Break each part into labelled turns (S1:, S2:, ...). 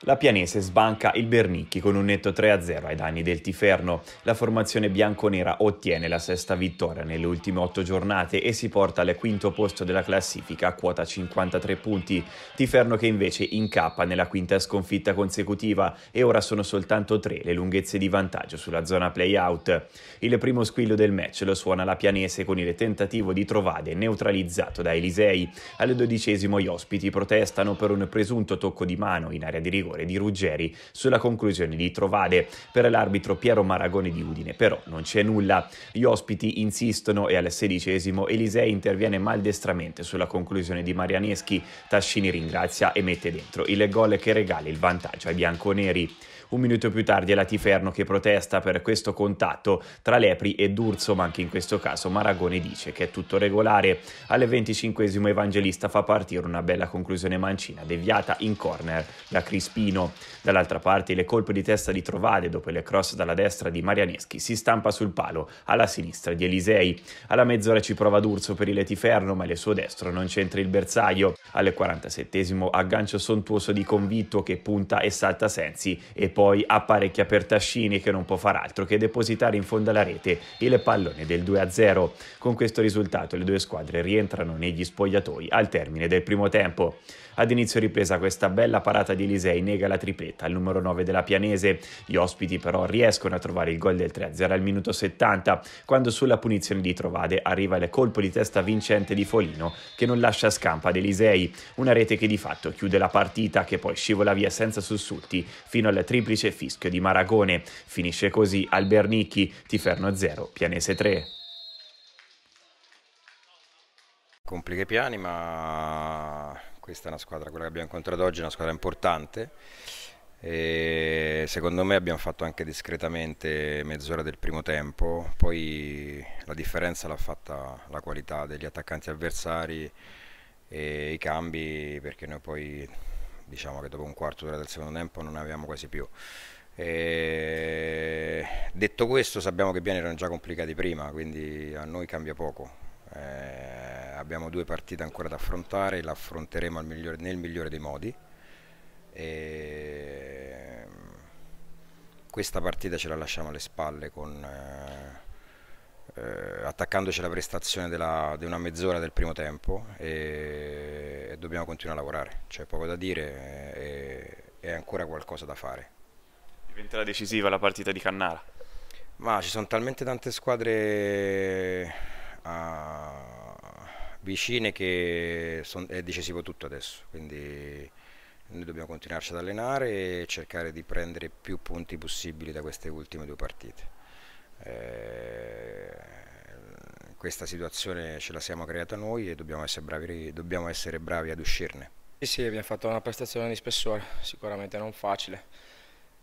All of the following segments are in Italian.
S1: La Pianese sbanca il Bernicchi con un netto 3-0 ai danni del Tiferno. La formazione bianconera ottiene la sesta vittoria nelle ultime otto giornate e si porta al quinto posto della classifica a quota 53 punti. Tiferno che invece incappa nella quinta sconfitta consecutiva e ora sono soltanto tre le lunghezze di vantaggio sulla zona play-out. Il primo squillo del match lo suona la Pianese con il tentativo di Trovade neutralizzato da Elisei. Al dodicesimo gli ospiti protestano per un presunto tocco di mano in area di rigore rigore di Ruggeri sulla conclusione di Trovade per l'arbitro Piero Maragone di Udine, però non c'è nulla. Gli ospiti insistono e al sedicesimo Elisei interviene maldestramente sulla conclusione di Marianeschi, Tascini ringrazia e mette dentro il gol che regala il vantaggio ai bianconeri. Un minuto più tardi è Latiferno che protesta per questo contatto tra Lepri e D'Urso, ma anche in questo caso Maragone dice che è tutto regolare. Al 25 Evangelista fa partire una bella conclusione mancina deviata in corner da Crispi. Spino. Dall'altra parte le colpe di testa di Trovade dopo le cross dalla destra di Marianeschi si stampa sul palo, alla sinistra di Elisei. Alla mezz'ora ci prova D'Urso per il Letiferno ma il suo destro non c'entra il bersaglio. Al 47 aggancio sontuoso di Convitto che punta e salta Sensi e poi apparecchia per Tascini che non può far altro che depositare in fondo alla rete il pallone del 2-0. Con questo risultato le due squadre rientrano negli spogliatoi al termine del primo tempo. Ad inizio ripresa questa bella parata di Elisei nega la tripletta al numero 9 della Pianese. Gli ospiti però riescono a trovare il gol del 3-0 al minuto 70, quando sulla punizione di Trovade arriva il colpo di testa vincente di Folino che non lascia scampa ad Elisei, una rete che di fatto chiude la partita che poi scivola via senza sussulti fino al triplice fischio di Maragone. Finisce così Albernicchi, Tiferno 0, Pianese 3.
S2: Complica i piani, ma questa è una squadra, quella che abbiamo incontrato oggi è una squadra importante e secondo me abbiamo fatto anche discretamente mezz'ora del primo tempo, poi la differenza l'ha fatta la qualità degli attaccanti avversari e i cambi perché noi poi diciamo che dopo un quarto d'ora del secondo tempo non ne avevamo quasi più. E... Detto questo sappiamo che i piani erano già complicati prima, quindi a noi cambia poco. E eh, abbiamo due partite ancora da affrontare, le affronteremo migliore, nel migliore dei modi. E mm, questa partita ce la lasciamo alle spalle con, eh, eh attaccandoci alla prestazione della, di una mezz'ora del primo tempo e, e, dobbiamo continuare a lavorare, c'è poco da dire
S1: eh, e, e ancora qualcosa da fare. Diventerà decisiva la partita di Cannara?
S2: Ma ci sono talmente tante squadre a eh, vicine che son, è decisivo tutto adesso, quindi noi dobbiamo continuarci ad allenare e cercare di prendere più punti possibili da queste ultime due partite. Eh, questa situazione ce la siamo creata noi e dobbiamo essere bravi, dobbiamo essere bravi ad uscirne.
S3: Sì, sì, abbiamo fatto una prestazione di spessore, sicuramente non facile.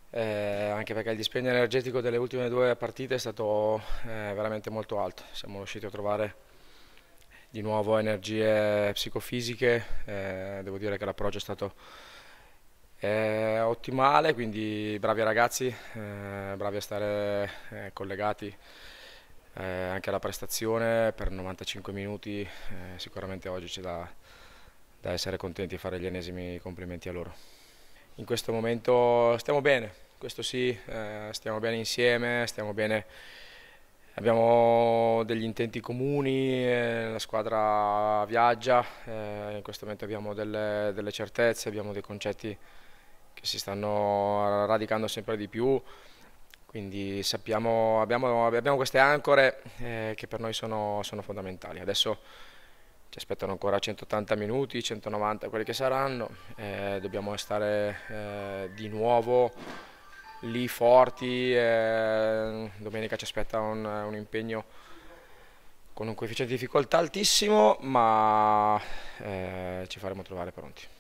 S3: Eh, anche perché il dispendio energetico delle ultime due partite è stato eh, veramente molto alto. Siamo riusciti a trovare di nuovo energie psicofisiche, eh, devo dire che l'approccio è stato eh, ottimale, quindi bravi ragazzi, eh, bravi a stare eh, collegati eh, anche alla prestazione per 95 minuti, eh, sicuramente oggi c'è da, da essere contenti e fare gli ennesimi complimenti a loro. In questo momento stiamo bene, questo sì, stiamo bene insieme, stiamo bene Abbiamo degli intenti comuni, eh, la squadra viaggia, eh, in questo momento abbiamo delle, delle, certezze, abbiamo dei concetti che si stanno radicando sempre di più, quindi sappiamo, abbiamo, abbiamo, queste ancore eh, che per noi sono, sono, fondamentali. Adesso ci aspettano ancora 180 minuti, 190 quelli che saranno, dobbiamo stare di nuovo lì forti, eh, domenica ci aspetta un, un, impegno con un coefficiente di difficoltà altissimo, ma eh, ci faremo trovare pronti.